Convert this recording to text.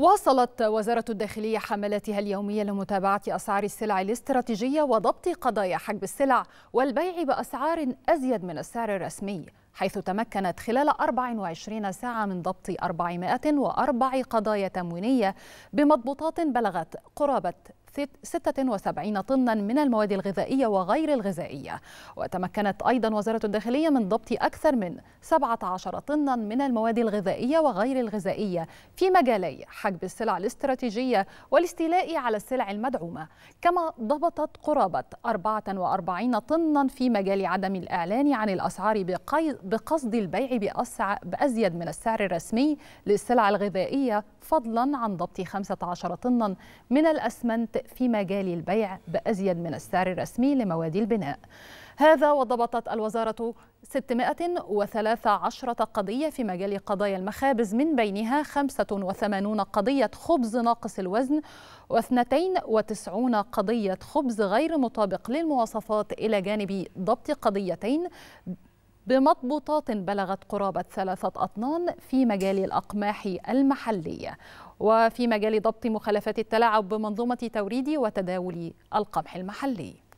واصلت وزارة الداخلية حملاتها اليومية لمتابعة أسعار السلع الاستراتيجية وضبط قضايا حجب السلع والبيع بأسعار أزيد من السعر الرسمي حيث تمكنت خلال 24 ساعة من ضبط 404 قضايا تموينية بمضبوطات بلغت قرابة 76 طنا من المواد الغذائية وغير الغذائية وتمكنت أيضا وزارة الداخلية من ضبط أكثر من 17 طنا من المواد الغذائية وغير الغذائية في مجالي حجب السلع الاستراتيجية والاستيلاء على السلع المدعومة كما ضبطت قرابة 44 طنا في مجال عدم الإعلان عن الأسعار بقصد البيع بأزيد من السعر الرسمي للسلع الغذائية فضلا عن ضبط 15 طنا من الأسمنت في مجال البيع بأزيد من السعر الرسمي لمواد البناء هذا وضبطت الوزارة 613 قضية في مجال قضايا المخابز من بينها 85 قضية خبز ناقص الوزن و92 قضية خبز غير مطابق للمواصفات إلى جانب ضبط قضيتين بمضبوطات بلغت قرابة ثلاثة أطنان في مجال الأقماح المحلية وفي مجال ضبط مخالفات التلاعب بمنظومة توريد وتداول القمح المحلي